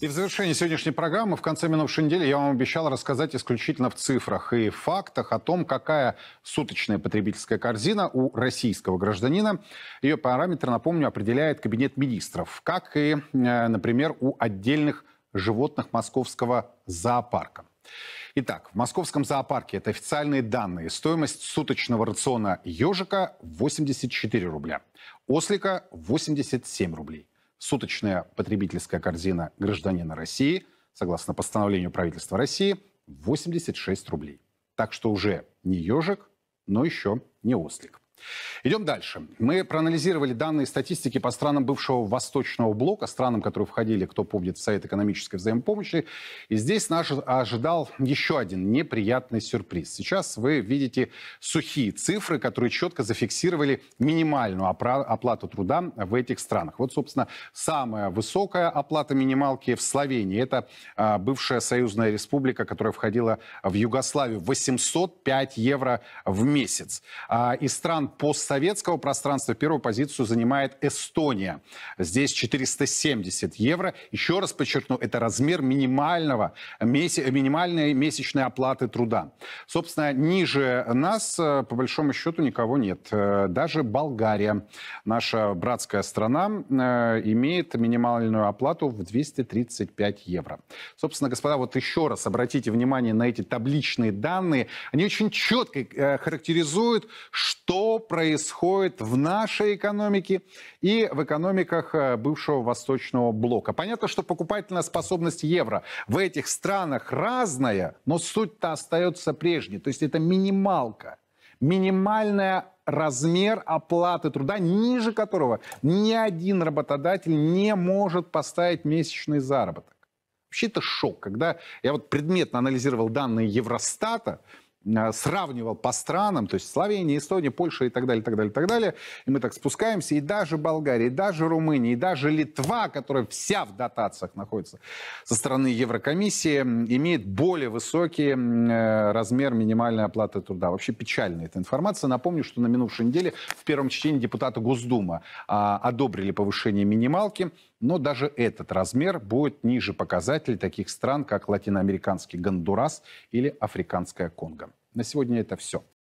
И в завершении сегодняшней программы, в конце минувшей недели, я вам обещал рассказать исключительно в цифрах и фактах о том, какая суточная потребительская корзина у российского гражданина. Ее параметры, напомню, определяет Кабинет министров, как и, э, например, у отдельных животных московского зоопарка. Итак, в московском зоопарке, это официальные данные, стоимость суточного рациона ежика 84 рубля, ослика 87 рублей, суточная потребительская корзина гражданина России, согласно постановлению правительства России, 86 рублей. Так что уже не ежик, но еще не ослик. Идем дальше. Мы проанализировали данные статистики по странам бывшего Восточного блока, странам, которые входили, кто помнит, в Совет экономической взаимопомощи. И здесь нас ожидал еще один неприятный сюрприз. Сейчас вы видите сухие цифры, которые четко зафиксировали минимальную оплату труда в этих странах. Вот, собственно, самая высокая оплата минималки в Словении. Это а, бывшая союзная республика, которая входила в Югославию. 805 евро в месяц. А, из стран постсоветского пространства первую позицию занимает Эстония. Здесь 470 евро. Еще раз подчеркну, это размер минимального, меся, минимальной месячной оплаты труда. Собственно, ниже нас, э, по большому счету, никого нет. Э, даже Болгария, наша братская страна, э, имеет минимальную оплату в 235 евро. Собственно, господа, вот еще раз обратите внимание на эти табличные данные. Они очень четко характеризуют, что происходит в нашей экономике и в экономиках э, бывшего Восточного блока. Понятно, что покупательная способность евро в этих странах разная, но суть-то остается прежней. То есть это минималка, минимальная размер оплаты труда, ниже которого ни один работодатель не может поставить месячный заработок. Вообще это шок, когда я вот предметно анализировал данные Евростата, а, сравнивал по странам, то есть Словения, Эстония, Польша и так далее, так далее, так далее. И мы так спускаемся, и даже Болгария, и даже Румыния, и даже Литва, которая вся в дотациях находится со стороны Еврокомиссии, имеет более высокий э, размер минимальной оплаты труда. Вообще печальная эта информация. Напомню, что на минувшей неделе в первом чтении депутаты Госдумы а, одобрили повышение минималки, но даже этот размер будет ниже показателей таких стран, как латиноамериканский Гондурас или африканская Конго. На сегодня это все.